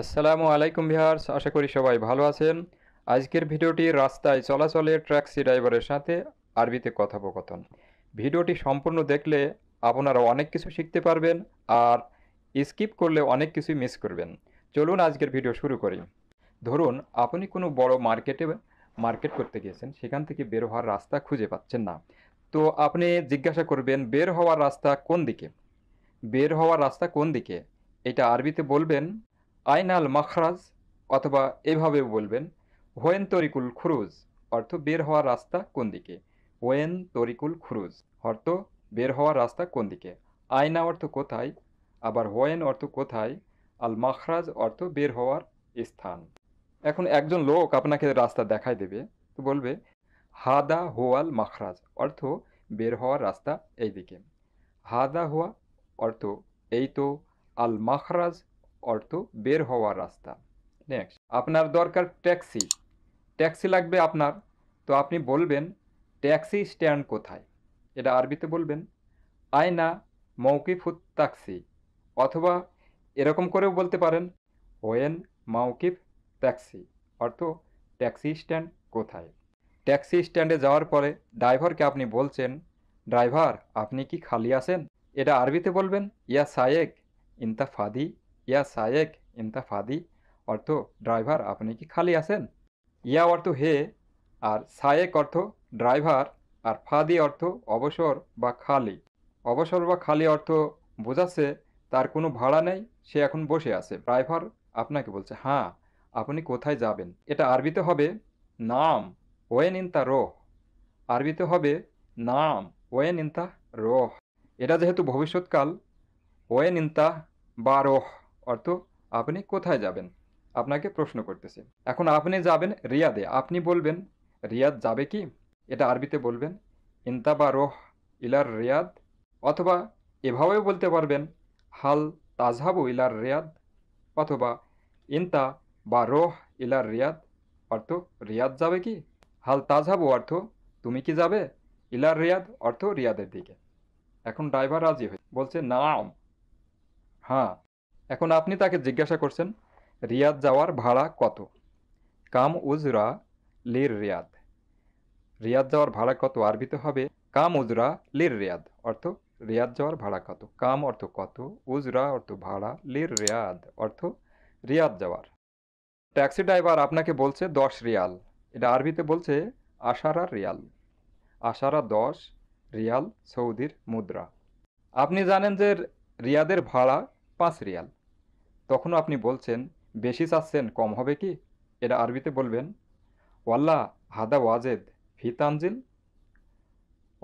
আসসালামু আলাইকুম ভিহার্স আশা করি সবাই ভালো আছেন আজকের ভিডিওটি রাস্তায় চলাচলে ট্যাক্সি ড্রাইভারের সাথে আরবিতে কথোপকথন ভিডিওটি সম্পূর্ণ দেখলে আপনারা অনেক কিছু শিখতে পারবেন আর স্কিপ করলে অনেক কিছু মিস করবেন চলুন আজকের ভিডিও শুরু করি ধরুন আপনি কোনো বড় মার্কেটে মার্কেট করতে গিয়েছেন সেখান থেকে বের হওয়ার রাস্তা খুঁজে পাচ্ছেন না তো আপনি জিজ্ঞাসা করবেন বের হওয়ার রাস্তা কোন দিকে বের হওয়ার রাস্তা কোন দিকে এটা আরবিতে বলবেন আইনাল মখরাজ অথবা এভাবে বলবেন হোয়েন তরিকুল খুরুজ অর্থ বের হওয়ার রাস্তা কোন দিকে ওয়েন তরিকুল খুরুজ অর্থ বের হওয়ার রাস্তা কোন দিকে আয়না অর্থ কোথায় আবার হোয়েন অর্থ কোথায় আল মাখরাজ অর্থ বের হওয়ার স্থান এখন একজন লোক আপনাকে রাস্তা দেখায় দেবে তো বলবে হাদা হোয়াল মাখরাজ অর্থ বের হওয়ার রাস্তা এই দিকে হাদা হোয়া অর্থ এই তো আল মাখরাজ অর্থ বের হওয়ার রাস্তা নেক্সট আপনার দরকার ট্যাক্সি ট্যাক্সি লাগবে আপনার তো আপনি বলবেন ট্যাক্সি স্ট্যান্ড কোথায় এটা আরবিতে বলবেন আয়না মৌকিফুত ট্যাক্সি অথবা এরকম করেও বলতে পারেন ওয়েন মাউকিফ ট্যাক্সি অর্থ ট্যাক্সি স্ট্যান্ড কোথায় ট্যাক্সি স্ট্যান্ডে যাওয়ার পরে ড্রাইভারকে আপনি বলছেন ড্রাইভার আপনি কি খালি আছেন এটা আরবিতে বলবেন ইয়া সায়েক ইন্তা ফাদি ইয়া সায়েক ইন্তাফাদি অর্থ ড্রাইভার আপনি কি খালি আছেন ইয়া অর্থ হে আর সায়েক অর্থ ড্রাইভার আর ফাদি অর্থ অবসর বা খালি অবসর বা খালি অর্থ বোঝাচ্ছে তার কোনো ভাড়া নেই সে এখন বসে আছে ড্রাইভার আপনাকে বলছে হ্যাঁ আপনি কোথায় যাবেন এটা আরবিতে হবে নাম ওয়েন ইন্তা রোহ আরবিতে হবে নাম ওয়েন ইন্তা রোহ এটা যেহেতু ভবিষ্যৎকাল ওয়েন ইন্তা বা রোহ অর্থ আপনি কোথায় যাবেন আপনাকে প্রশ্ন করতেছে এখন আপনি যাবেন রিয়াদে আপনি বলবেন রিয়াদ যাবে কি এটা আরবিতে বলবেন ইন্তাবা রোহ ইলার রিয়াদ অথবা এভাবেও বলতে পারবেন হাল তাজহাবু ইলার রিয়াদ অথবা ইন্তা বা রোহ ইলার রিয়াদ অর্থ রিয়াদ যাবে কি হাল তাজহাবু অর্থ তুমি কি যাবে ইলার রিয়াদ অর্থ রিয়াদের দিকে এখন ড্রাইভার রাজি হয়ে বলছে নাম হ্যাঁ এখন আপনি তাকে জিজ্ঞাসা করছেন রিয়াদ যাওয়ার ভাড়া কত কাম উজরা লির রিয়াদ রিয়াদ যাওয়ার ভাড়া কত আরবিতে হবে কাম উজরা লির রিয়াদ অর্থ রিয়াদ যাওয়ার ভাড়া কত কাম অর্থ কত উজরা অর্থ ভাড়া লির রিয়াদ অর্থ রিয়াদ যাওয়ার ট্যাক্সি ড্রাইভার আপনাকে বলছে দশ রিয়াল এটা আরবিতে বলছে আশারা রিয়াল আশারা দশ রিয়াল সৌদির মুদ্রা আপনি জানেন যে রিয়াদের ভাড়া পাঁচ রিয়াল তখনও আপনি বলছেন বেশি চাচ্ছেন কম হবে কি এটা আরবিতে বলবেন ওয়াল্লা হাদা ওয়াজেদ ফি তানজিল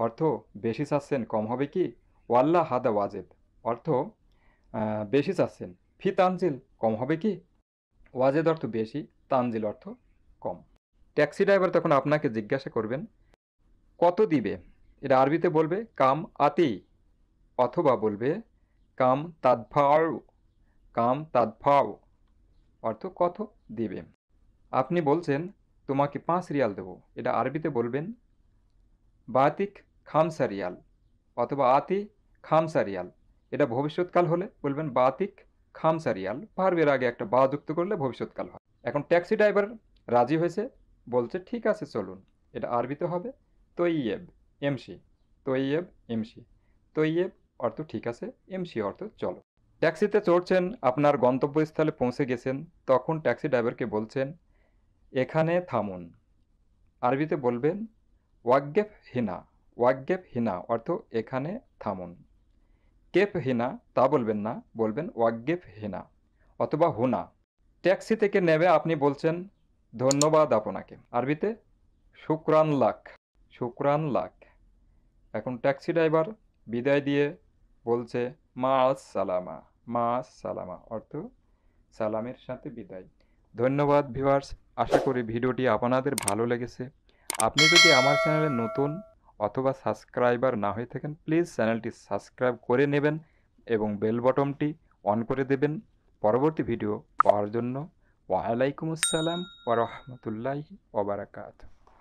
অর্থ বেশি চাচ্ছেন কম হবে কি ওয়াল্লা হাদা ওয়াজেদ অর্থ বেশি চাচ্ছেন ফি তানজিল কম হবে কি ওয়াজেদ অর্থ বেশি তানজিল অর্থ কম ট্যাক্সি ড্রাইভার তখন আপনাকে জিজ্ঞাসা করবেন কত দিবে এটা আরবিতে বলবে কাম আতি অথবা বলবে কাম তাৎভাও কাম তাৎভাও অর্থ কত দেবে আপনি বলছেন তোমাকে পাঁচ রিয়াল দেবো এটা আরবিতে বলবেন বাতিক খামসা রিয়াল অথবা আতি খামসা রিয়াল এটা ভবিষ্যৎকাল হলে বলবেন বাতিক খামসা রিয়াল ভার্বের আগে একটা বা যুক্ত করলে ভবিষ্যৎকাল হয় এখন ট্যাক্সি ড্রাইভার রাজি হয়েছে বলছে ঠিক আছে চলুন এটা আরবিতে হবে তৈয়েব এমসি তৈয়েব এমসি তৈয়েব অর্থ ঠিক আছে এমসি অর্থ চলো ট্যাক্সিতে চড়ছেন আপনার গন্তব্যস্থলে পৌঁছে গেছেন তখন ট্যাক্সি ড্রাইভারকে বলছেন এখানে থামুন আরবিতে বলবেন ওয়াগ্গেপ হিনা ওয়াগ্গেপ হিনা অর্থ এখানে থামুন কেপ হিনা তা বলবেন না বলবেন ওয়াগ্গেপ হিনা অথবা হুনা ট্যাক্সি থেকে নেবে আপনি বলছেন ধন্যবাদ আপনাকে আরবিতে শুক্রান লাখ শুক্রান লাখ এখন ট্যাক্সি ড্রাইভার বিদায় দিয়ে বলছে মাস সালামা মাস সালামা অর্থ সালামের সাথে বিদায় ধন্যবাদ ভিউয়ার্স আশা করি ভিডিওটি আপনাদের ভালো লেগেছে আপনি যদি আমার চ্যানেলে নতুন অথবা সাবস্ক্রাইবার না হয়ে থাকেন প্লিজ চ্যানেলটি সাবস্ক্রাইব করে নেবেন এবং বেল বটমটি অন করে দেবেন পরবর্তী ভিডিও পাওয়ার জন্য ওয়ালাইকুম আসসালাম ওরহমতুল্লাহ ওবরাকাত